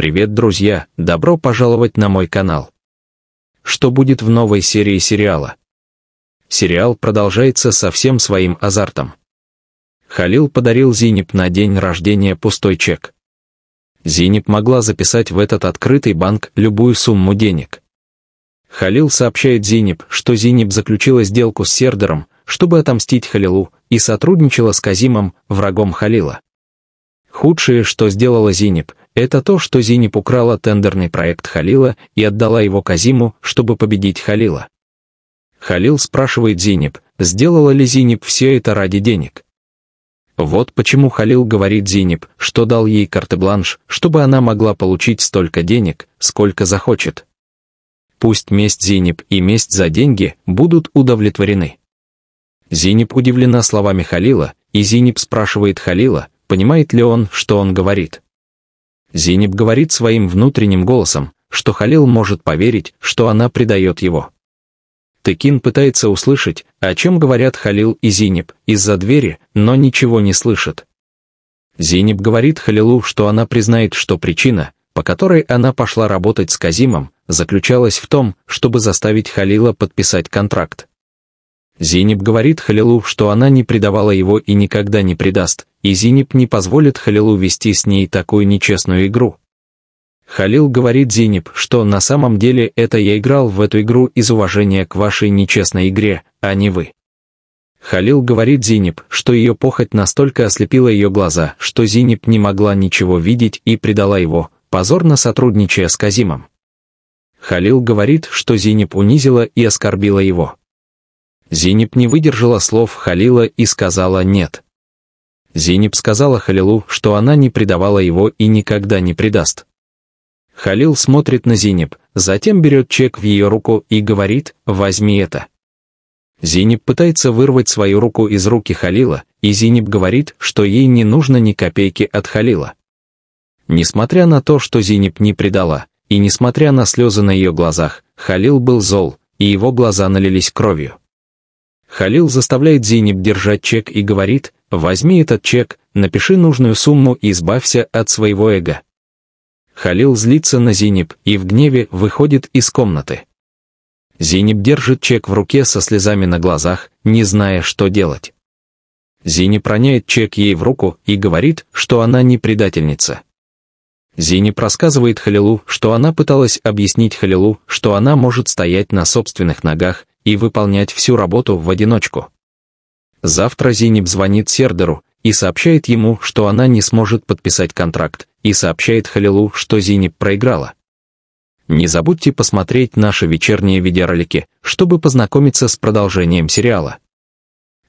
Привет, друзья! Добро пожаловать на мой канал. Что будет в новой серии сериала? Сериал продолжается со всем своим азартом. Халил подарил Зинип на день рождения пустой чек. Зинип могла записать в этот открытый банк любую сумму денег. Халил сообщает Зинип, что Зинип заключила сделку с Сердером, чтобы отомстить Халилу, и сотрудничала с Казимом, врагом Халила. Худшее, что сделала Зинип, это то, что Зенит украла тендерный проект Халила и отдала его Казиму, чтобы победить Халила. Халил спрашивает Зениб, сделала ли Зениб все это ради денег. Вот почему Халил говорит Зениб, что дал ей карты-бланш, чтобы она могла получить столько денег, сколько захочет. Пусть месть Зениб и месть за деньги будут удовлетворены. Зениб удивлена словами Халила, и Зениб спрашивает Халила, понимает ли он, что он говорит. Зинеб говорит своим внутренним голосом, что Халил может поверить, что она предает его. Текин пытается услышать, о чем говорят Халил и Зинеб, из-за двери, но ничего не слышит. Зинеб говорит Халилу, что она признает, что причина, по которой она пошла работать с Казимом, заключалась в том, чтобы заставить Халила подписать контракт. Зиниб говорит Халилу, что она не предавала его и никогда не предаст, и Зиниб не позволит Халилу вести с ней такую нечестную игру. Халил говорит Зиниб, что на самом деле это я играл в эту игру из уважения к вашей нечестной игре, а не вы. Халил говорит Зиниб, что ее похоть настолько ослепила ее глаза, что Зиниб не могла ничего видеть и предала его, позорно сотрудничая с Казимом. Халил говорит, что Зиниб унизила и оскорбила его. Зиниб не выдержала слов Халила и сказала «нет». Зиниб сказала Халилу, что она не предавала его и никогда не предаст. Халил смотрит на Зиниб, затем берет чек в ее руку и говорит «возьми это». Зиниб пытается вырвать свою руку из руки Халила, и Зиниб говорит, что ей не нужно ни копейки от Халила. Несмотря на то, что Зиниб не предала, и несмотря на слезы на ее глазах, Халил был зол, и его глаза налились кровью. Халил заставляет Зиниб держать чек и говорит, возьми этот чек, напиши нужную сумму и избавься от своего эго. Халил злится на Зиниб и в гневе выходит из комнаты. Зиниб держит чек в руке со слезами на глазах, не зная, что делать. Зиниб роняет чек ей в руку и говорит, что она не предательница. Зиниб рассказывает Халилу, что она пыталась объяснить Халилу, что она может стоять на собственных ногах, и выполнять всю работу в одиночку. Завтра Зиниб звонит Сердеру и сообщает ему, что она не сможет подписать контракт, и сообщает Халилу, что Зиниб проиграла. Не забудьте посмотреть наши вечерние видеоролики, чтобы познакомиться с продолжением сериала.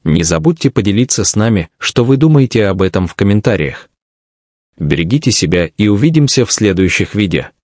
Не забудьте поделиться с нами, что вы думаете об этом в комментариях. Берегите себя и увидимся в следующих видео.